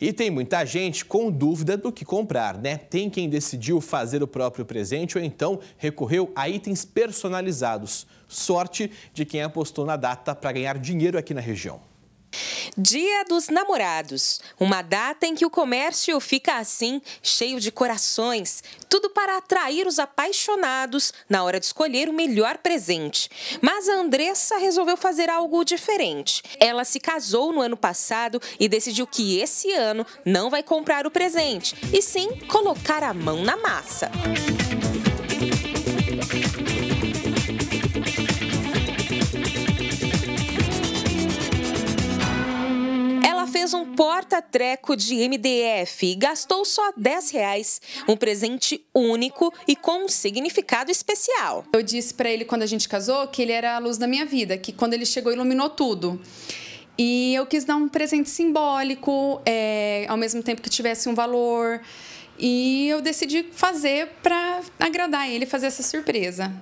E tem muita gente com dúvida do que comprar, né? Tem quem decidiu fazer o próprio presente ou então recorreu a itens personalizados. Sorte de quem apostou na data para ganhar dinheiro aqui na região. Dia dos Namorados, uma data em que o comércio fica assim, cheio de corações, tudo para atrair os apaixonados na hora de escolher o melhor presente. Mas a Andressa resolveu fazer algo diferente. Ela se casou no ano passado e decidiu que esse ano não vai comprar o presente, e sim colocar a mão na massa. fez um porta-treco de MDF e gastou só 10 reais, um presente único e com um significado especial. Eu disse para ele quando a gente casou que ele era a luz da minha vida, que quando ele chegou iluminou tudo. E eu quis dar um presente simbólico, é, ao mesmo tempo que tivesse um valor. E eu decidi fazer para agradar ele, fazer essa surpresa.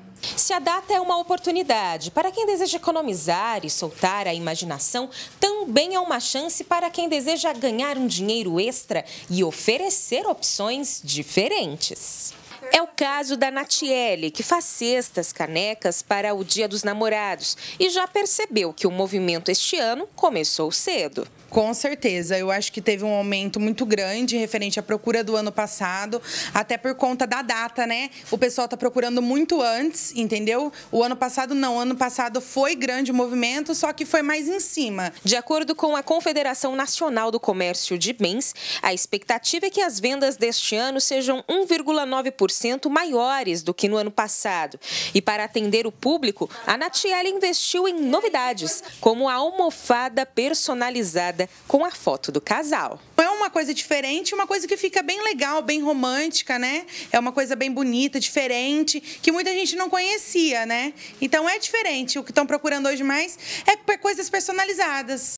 Se a data é uma oportunidade para quem deseja economizar e soltar a imaginação, também é uma chance para quem deseja ganhar um dinheiro extra e oferecer opções diferentes. É o caso da Natiele, que faz cestas, canecas para o Dia dos Namorados e já percebeu que o movimento este ano começou cedo. Com certeza, eu acho que teve um aumento muito grande referente à procura do ano passado, até por conta da data, né? O pessoal está procurando muito antes, entendeu? O ano passado não, ano passado foi grande o movimento, só que foi mais em cima. De acordo com a Confederação Nacional do Comércio de Bens, a expectativa é que as vendas deste ano sejam 1,9% 10% maiores do que no ano passado. E para atender o público, a Natiela investiu em novidades, como a almofada personalizada com a foto do casal. É uma coisa diferente, uma coisa que fica bem legal, bem romântica, né? É uma coisa bem bonita, diferente, que muita gente não conhecia, né? Então é diferente. O que estão procurando hoje mais é coisas personalizadas.